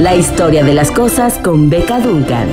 La historia de las cosas con Beca Duncan.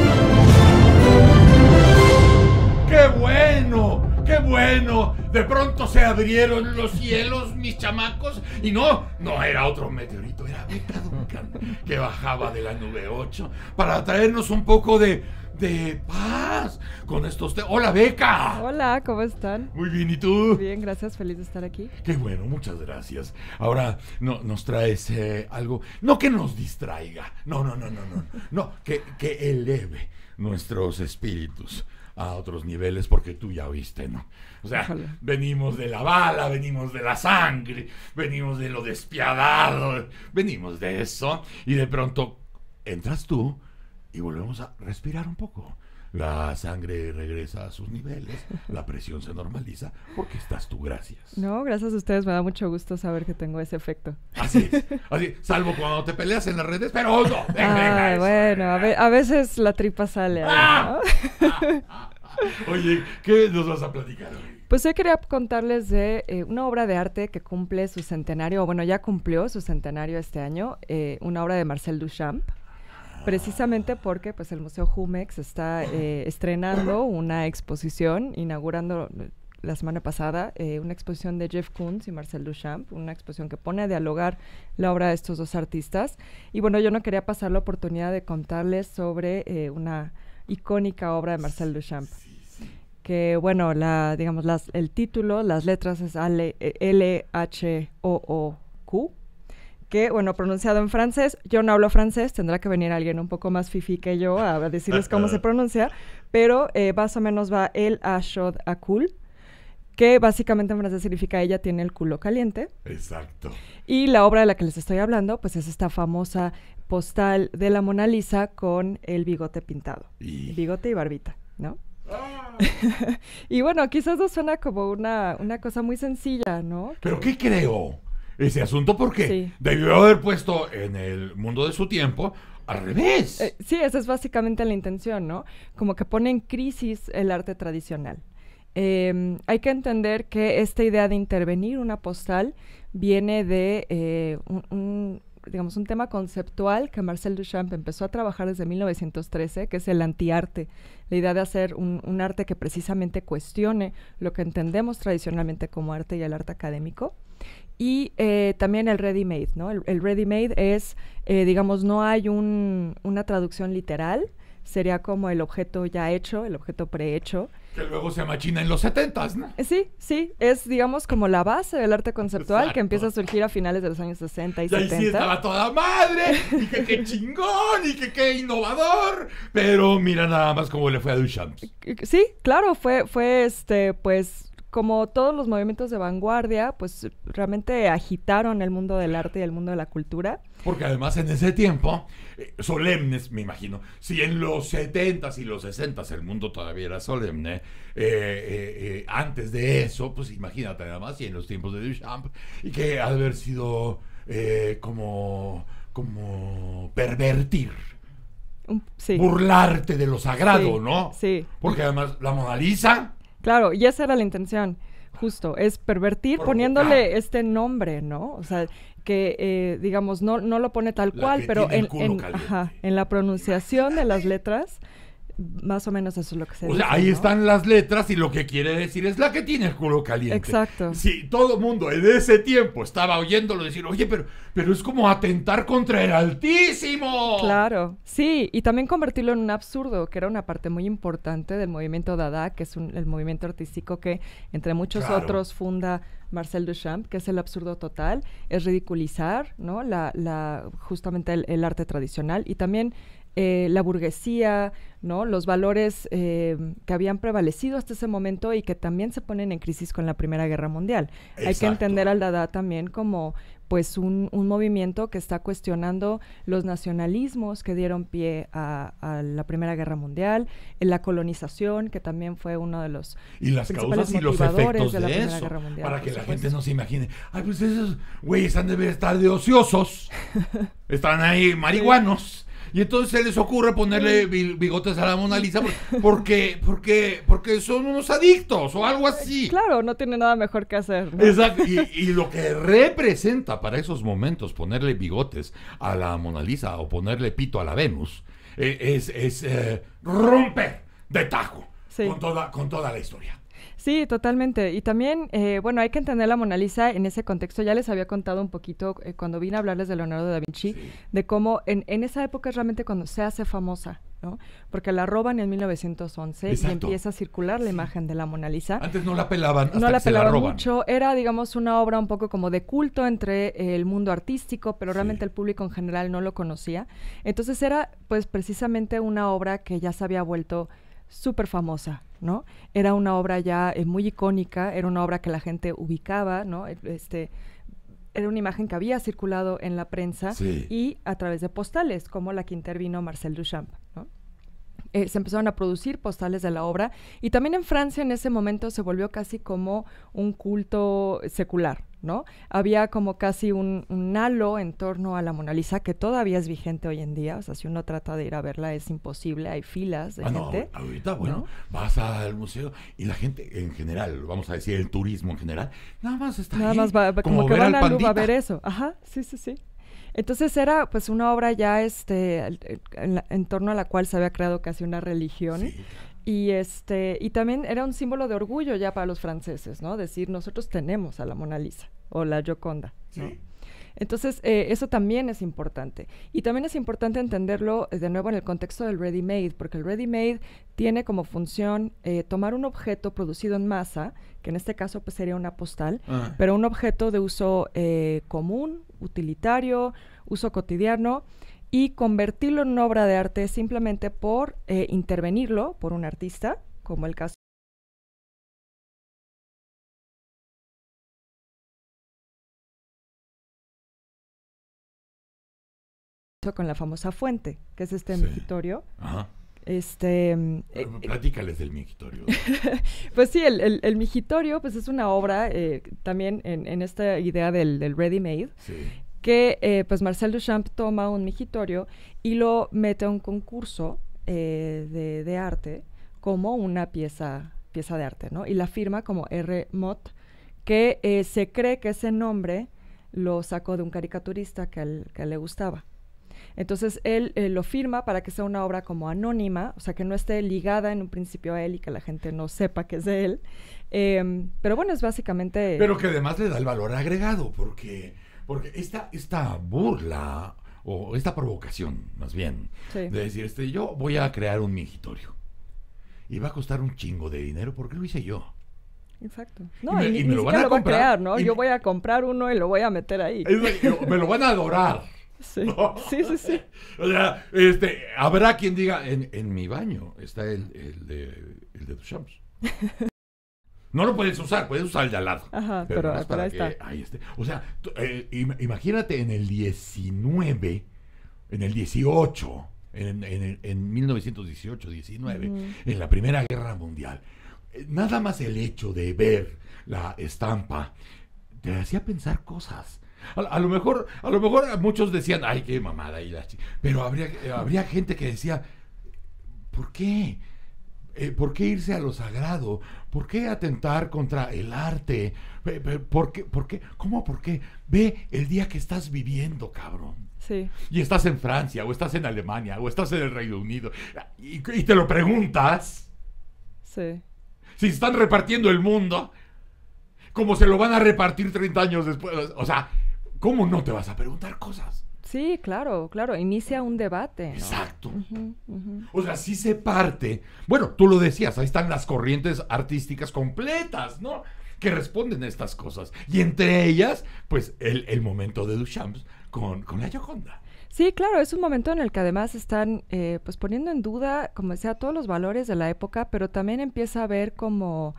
¡Qué bueno! ¡Qué bueno! De pronto se abrieron los cielos, mis chamacos, y no, no era otro meteorito, era Beca Duncan, que bajaba de la nube 8 para traernos un poco de de paz con estos... Hola, Beca. Hola, ¿cómo están? Muy bien, ¿y tú? Bien, gracias, feliz de estar aquí. Qué bueno, muchas gracias. Ahora no, nos traes eh, algo, no que nos distraiga, no, no, no, no, no, no, que, que eleve nuestros espíritus a otros niveles porque tú ya viste, ¿no? O sea, venimos de la bala, venimos de la sangre, venimos de lo despiadado, venimos de eso y de pronto entras tú y volvemos a respirar un poco. La sangre regresa a sus niveles, la presión se normaliza porque estás tú, gracias. No, gracias a ustedes, me da mucho gusto saber que tengo ese efecto. Así es, así, salvo cuando te peleas en las redes, pero no, bueno, ¿eh? A, veces la tripa sale. Ah. Oye, ¿qué nos vas a platicar hoy? Pues hoy quería contarles de eh, una obra de arte que cumple su centenario, o bueno, ya cumplió su centenario este año, eh, una obra de Marcel Duchamp, precisamente porque pues el Museo Jumex está eh, estrenando una exposición, inaugurando eh, la semana pasada eh, una exposición de Jeff Koons y Marcel Duchamp, una exposición que pone a dialogar la obra de estos dos artistas. Y bueno, yo no quería pasar la oportunidad de contarles sobre una icónica obra de Marcel Duchamp. Que bueno, la, digamos, el título, las letras es L-H-O-O-Q, e que, bueno, pronunciado en francés, yo no hablo francés, tendrá que venir alguien un poco más fifi que yo a decirles cómo se pronuncia, pero eh, más o menos va el Ashod Akul, que básicamente en francés significa ella tiene el culo caliente. Exacto. Y la obra de la que les estoy hablando, pues es esta famosa postal de la Mona Lisa con el bigote pintado. Bigote y barbita, ¿no? ¡Ah! y bueno, quizás eso suena como una, una cosa muy sencilla, ¿no? Pero ¿qué creo? ese asunto porque sí. debió haber puesto en el mundo de su tiempo al revés. Eh, sí, esa es básicamente la intención, ¿no? Como que pone en crisis el arte tradicional. Em, hay que entender que esta idea de intervenir una postal viene de eh, un, digamos, un tema conceptual que Marcel Duchamp empezó a trabajar desde 1913, que es el antiarte, la idea de hacer un arte que precisamente cuestione lo que entendemos tradicionalmente como arte y el arte académico. Y eh, también el ready-made, ¿no? El, ready-made es, eh, digamos, no hay un, una traducción literal, sería como el objeto ya hecho, el objeto prehecho. Que luego se machina en los setentas, ¿no? Eh, sí, sí, es digamos como la base del arte conceptual que empieza a surgir a finales de los años 60 y, 70. Y ahí sí estaba toda madre, y que qué chingón, y que qué innovador, pero mira nada más cómo le fue a Duchamp. Sí, claro, fue, fue este, pues como todos los movimientos de vanguardia, pues realmente agitaron el mundo del arte y el mundo de la cultura. Porque además en ese tiempo, eh, solemnes, me imagino, si en los 70s y los 60s el mundo todavía era solemne, eh, eh, antes de eso, pues imagínate nada más, y en los tiempos de Duchamp, y que ha haber sido como, como pervertir. Sí. Burlarte de lo sagrado, ¿no? Sí. Porque además la Mona Lisa Claro, y esa era la intención, justo, es pervertir poniéndole este nombre, ¿no? O sea, que eh, digamos, no, no lo pone tal cual, pero en, en la pronunciación de las letras más o menos eso es lo que se ahí están las letras y lo que quiere decir es la que tiene el culo caliente. Exacto. sí, todo mundo en ese tiempo estaba oyéndolo decir, oye, pero, pero es como atentar contra el altísimo. Claro, sí, y también convertirlo en un absurdo, que era una parte muy importante del movimiento Dada, que es el movimiento artístico que, entre muchos otros, funda Marcel Duchamp, que es el absurdo total, es ridiculizar, ¿no? La, justamente el arte tradicional y también eh, la burguesía, ¿no? Los valores eh, que habían prevalecido hasta ese momento y que también se ponen en crisis con la Primera Guerra Mundial. Hay que entender al Dada también como pues un, movimiento que está cuestionando los nacionalismos que dieron pie a, la Primera Guerra Mundial, en la colonización, que también fue uno de los y causas y los de, la Primera Guerra Mundial. Para que la gente no se imagine, ay, pues esos güeyes han de estar de ociosos, están ahí marihuanos. Y entonces se les ocurre ponerle bigotes a la Mona Lisa porque, porque, porque son unos adictos o algo así. Eh, claro, no tiene nada mejor que hacer. Exacto. Y, lo que representa para esos momentos ponerle bigotes a la Mona Lisa o ponerle pito a la Venus eh, es, es eh, romper de tajo con, toda, con toda la historia. Sí, totalmente. Y también, eh, bueno, hay que entender la Mona Lisa en ese contexto. Ya les había contado un poquito eh, cuando vine a hablarles de Leonardo da Vinci, de cómo en, en esa época es realmente cuando se hace famosa. ¿no? Porque la roban en 1911 y empieza a circular la imagen de la Mona Lisa. Antes no la pelaban, hasta no la pelaban la mucho. Era, digamos, una obra un poco como de culto entre eh, el mundo artístico, pero realmente el público en general no lo conocía. Entonces era, pues, precisamente una obra que ya se había vuelto súper famosa, ¿no? Era una obra ya eh, muy icónica, era una obra que la gente ubicaba, ¿no? E, este, era una imagen que había circulado en la prensa y a través de postales, como la que intervino Marcel Duchamp, ¿no? Eh, se empezaron a producir postales de la obra y también en Francia en ese momento se volvió casi como un culto secular, ¿no? Había como casi un, halo en torno a la Mona Lisa que todavía es vigente hoy en día. O sea, si uno trata de ir a verla es imposible, hay filas de ah, gente. No, ahorita, bueno, vas al museo y la gente en general, vamos a decir el turismo en general, nada más está Nada más va, como, que van a ver eso. Ajá, sí, sí, sí. Entonces era pues una obra ya este en, torno a la cual se había creado casi una religión sí. Y, este, y también era un símbolo de orgullo ya para los franceses, ¿no? Decir, nosotros tenemos a la Mona Lisa o la Gioconda, Entonces, eh, eso también es importante. Y también es importante entenderlo eh, de nuevo en el contexto del ready-made, porque el ready-made tiene como función eh, tomar un objeto producido en masa, que en este caso pues, sería una postal, ah. pero un objeto de uso común, utilitario, uso cotidiano, y convertirlo en una obra de arte simplemente por eh, intervenirlo por un artista, como el caso. con la famosa fuente, que es este migitorio. Ajá. Este, eh, Platícales del migitorio. pues sí, el, el, migitorio pues es una obra eh, también en, esta idea del, del ready-made, sí que eh, pues Marcel Duchamp toma un migitorio y lo mete a un concurso eh, de, arte como una pieza, pieza de arte, ¿no? Y la firma como R. Mott, que eh, se cree que ese nombre lo sacó de un caricaturista que, le gustaba. Entonces él lo firma para que sea una obra como anónima, o sea, que no esté ligada en un principio a él y que la gente no sepa que es de él. Em, pero bueno, es básicamente... Pero que además le da el valor agregado, porque porque esta, burla, o esta provocación, más bien, de decir, este, yo voy a crear un migitorio. Y va a costar un chingo de dinero porque lo hice yo. Exacto. No, y me, lo, van a comprar, ¿no? Yo voy a comprar uno y lo voy a meter ahí. me lo van a adorar. Sí, sí, sí, O sea, este, habrá quien diga, en, en mi baño está el, el de, el de No lo puedes usar, puedes usar el de al lado. Ajá, pero, ahí está. O sea, eh, imagínate en el 19, en el 18, en, en, 1918, 19, en la Primera Guerra Mundial. Eh, nada más el hecho de ver la estampa te hacía pensar cosas. A, lo mejor, a lo mejor muchos decían, ay, qué mamada, y la pero habría, eh, habría gente que decía, ¿por qué? Eh, ¿Por qué irse a lo sagrado? ¿Por qué atentar contra el arte? ¿Por qué? ¿Por qué? ¿Cómo? ¿Por qué? Ve el día que estás viviendo, cabrón. Sí. Y estás en Francia, o estás en Alemania, o estás en el Reino Unido. Y, te lo preguntas. Sí. Si están repartiendo el mundo, cómo se lo van a repartir 30 años después. O sea, ¿cómo no te vas a preguntar cosas? Sí, claro, claro, inicia un debate. Exacto. O sea, sí se parte. Bueno, tú lo decías, ahí están las corrientes artísticas completas, ¿no? Que responden a estas cosas. Y entre ellas, pues el, el momento de Duchamp con, la Yoconda. Sí, claro, es un momento en el que además están eh, pues poniendo en duda, como decía, todos los valores de la época, pero también empieza a haber como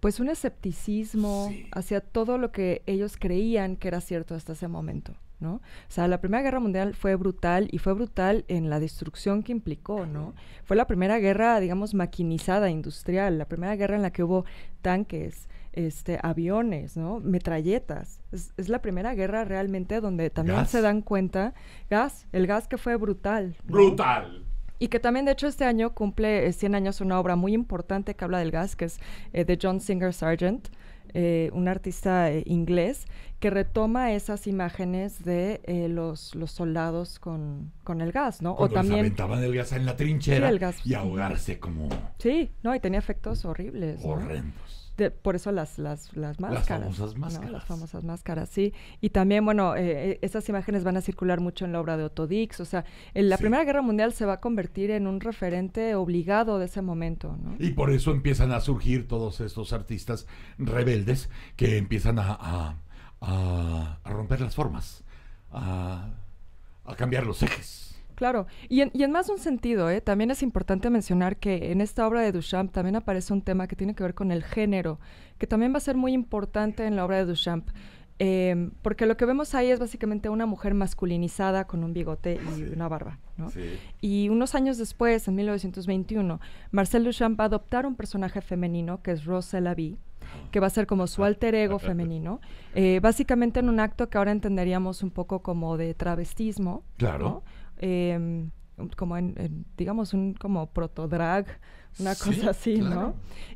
pues un escepticismo hacia todo lo que ellos creían que era cierto hasta ese momento. O sea, la Primera Guerra Mundial fue brutal y fue brutal en la destrucción que implicó, ¿no? Fue la primera guerra, digamos, maquinizada, industrial, la primera guerra en la que hubo tanques, este, aviones, ¿no? Metralletas. Es, la primera guerra realmente donde también se dan cuenta, gas, el gas que fue brutal. Brutal. Y que también, de hecho, este año cumple 100 eh, años una obra muy importante que habla del gas, que es eh, de John Singer Sargent. Eh, un artista inglés que retoma esas imágenes de eh, los, los soldados con, el gas, ¿no? o también... aventaban el gas en la trinchera y ahogarse como... Sí, no, y tenía efectos horribles. Horrendos. por eso las, las, las máscaras. Las famosas máscaras. las famosas máscaras, sí. Y también, bueno, eh, eh, esas imágenes van a circular mucho en la obra de Otto Dix. O sea, la Primera Guerra Mundial se va a convertir en un referente obligado de ese momento, ¿no? Y por eso empiezan a surgir todos estos artistas rebeldes que empiezan a a, romper las formas, a, cambiar los ejes. Claro, y en, y en, más un sentido, ¿eh? también es importante mencionar que en esta obra de Duchamp también aparece un tema que tiene que ver con el género, que también va a ser muy importante en la obra de Duchamp. Em, porque lo que vemos ahí es básicamente una mujer masculinizada con un bigote y una barba. ¿no? Y unos años después, en 1921, Marcel Duchamp va a adoptar un personaje femenino que es Rose Lavie, que va a ser como su alter ego femenino, eh, básicamente en un acto que ahora entenderíamos un poco como de travestismo. Claro. Em, como en, digamos, un como drag una cosa así, ¿no?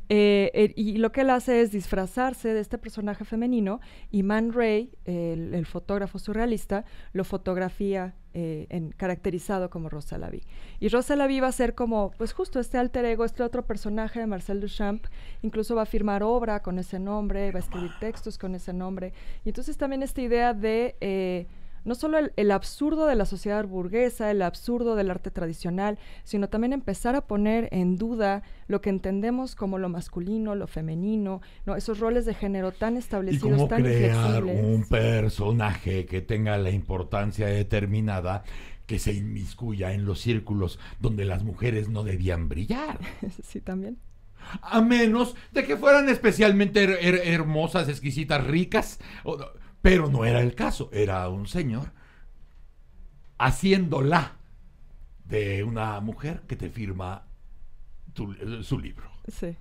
Eh, eh, y lo que él hace es disfrazarse de este personaje femenino y Man Ray, el, fotógrafo surrealista, lo fotografía eh, caracterizado como Rosa Y Rosa va a ser como, pues justo este alter ego, este otro personaje de Marcel Duchamp, incluso va a firmar obra con ese nombre, va a escribir textos con ese nombre. Y entonces también esta idea de no solo el, absurdo de la sociedad burguesa, el absurdo del arte tradicional, sino también empezar a poner en duda lo que entendemos como lo masculino, lo femenino, ¿no? esos roles de género tan establecidos, ¿Y cómo crear un personaje que tenga la importancia determinada que se inmiscuya en los círculos donde las mujeres no debían brillar. sí, también a menos de que fueran especialmente hermosas, exquisitas, ricas. O, pero no era el caso, era un señor haciéndola de una mujer que te firma eh, su libro. Sí.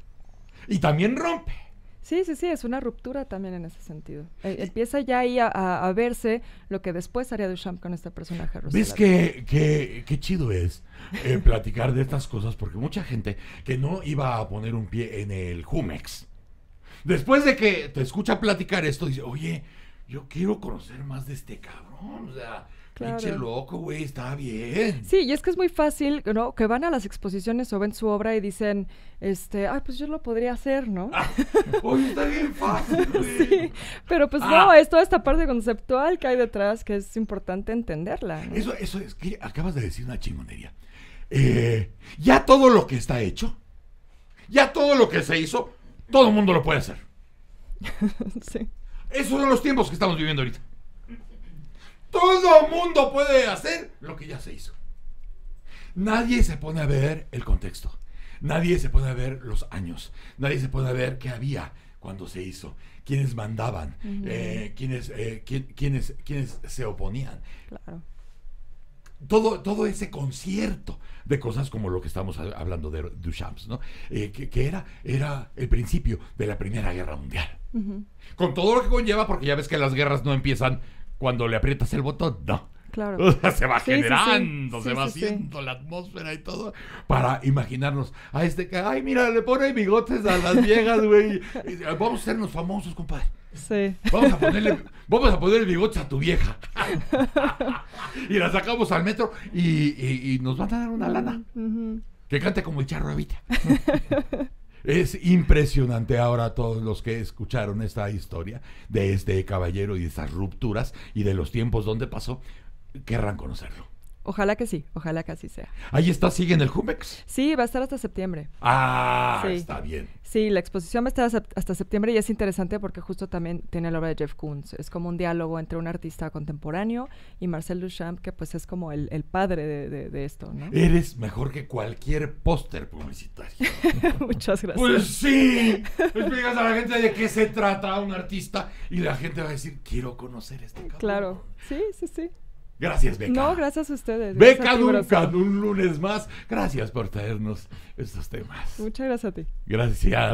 Y también rompe. Sí, sí, sí, es una ruptura también en ese sentido. E, empieza ya ahí a, verse lo que después haría Duchamp con este personaje ¿Ves qué que, chido es eh, platicar de estas cosas? Porque mucha gente que no iba a poner un pie en el Jumex, después de que te escucha platicar esto, dice, oye, yo quiero conocer más de este cabrón, o sea, pinche loco, güey, está bien. Sí, y es que es muy fácil, ¿no? Que van a las exposiciones o ven su obra y dicen, este, ay, pues yo lo podría hacer, ¿no? Ah, está bien fácil, güey. Sí, pero pues no, ah. es toda esta parte conceptual que hay detrás que es importante entenderla. Eso, eso es que acabas de decir una chingonería. Eh, ya todo lo que está hecho, ya todo lo que se hizo, todo el mundo lo puede hacer. sí. Esos son los tiempos que estamos viviendo ahorita. Todo mundo puede hacer lo que ya se hizo. Nadie se pone a ver el contexto. Nadie se pone a ver los años. Nadie se pone a ver qué había cuando se hizo, quiénes mandaban, eh, quienes eh, se oponían. Claro todo, ese concierto de cosas como lo que estamos hablando de Duchamps, ¿no? Eh, que, era, era el principio de la Primera Guerra Mundial. Con todo lo que conlleva, porque ya ves que las guerras no empiezan cuando le aprietas el botón, no. Claro. se va generando, se va haciendo la atmósfera y todo. Para imaginarnos a este que, ay, mira, le pone bigotes a las viejas, güey. Vamos a sernos famosos, compadre. Sí. Vamos a ponerle, vamos a ponerle bigotes a tu vieja. y la sacamos al metro y, nos van a dar una lana. Que cante como el charro Es impresionante ahora todos los que escucharon esta historia de este caballero y de estas rupturas y de los tiempos donde pasó, querrán conocerlo. Ojalá que sí, ojalá que así sea. Ahí está, sigue en el Jumex. Sí, va a estar hasta septiembre. Ah, está bien. Sí, la exposición va a estar hasta septiembre y es interesante porque justo también tiene la obra de Jeff Koons. Es como un diálogo entre un artista contemporáneo y Marcel Duchamp, que pues es como el, padre de, esto, ¿no? Eres mejor que cualquier póster publicitario. Muchas gracias. Pues sí, explicas pues a la gente de qué se trata un artista y la gente va a decir, quiero conocer este cabrón. Claro, sí, sí, sí. Gracias, Beca. No, gracias a ustedes. Beca Duncan, un lunes más. Gracias por traernos estos temas. Muchas gracias a ti. Gracias.